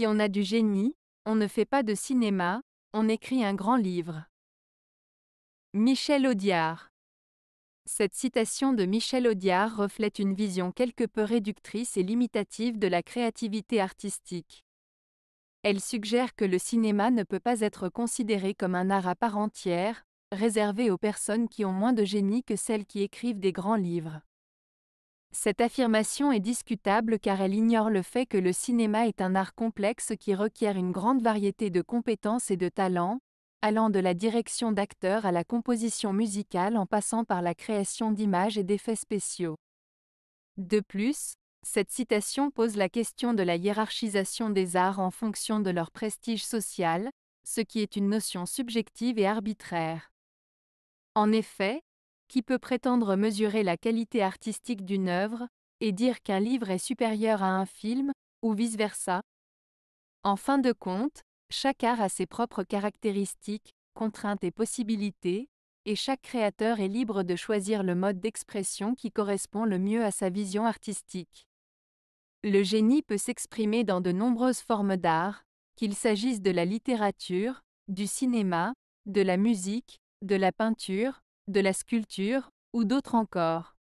Si on a du génie, on ne fait pas de cinéma, on écrit un grand livre. Michel Audiard. Cette citation de Michel Audiard reflète une vision quelque peu réductrice et limitative de la créativité artistique. Elle suggère que le cinéma ne peut pas être considéré comme un art à part entière, réservé aux personnes qui ont moins de génie que celles qui écrivent des grands livres. Cette affirmation est discutable car elle ignore le fait que le cinéma est un art complexe qui requiert une grande variété de compétences et de talents, allant de la direction d'acteurs à la composition musicale en passant par la création d'images et d'effets spéciaux. De plus, cette citation pose la question de la hiérarchisation des arts en fonction de leur prestige social, ce qui est une notion subjective et arbitraire. En effet, qui peut prétendre mesurer la qualité artistique d'une œuvre, et dire qu'un livre est supérieur à un film, ou vice-versa En fin de compte, chaque art a ses propres caractéristiques, contraintes et possibilités, et chaque créateur est libre de choisir le mode d'expression qui correspond le mieux à sa vision artistique. Le génie peut s'exprimer dans de nombreuses formes d'art, qu'il s'agisse de la littérature, du cinéma, de la musique, de la peinture, de la sculpture, ou d'autres encore.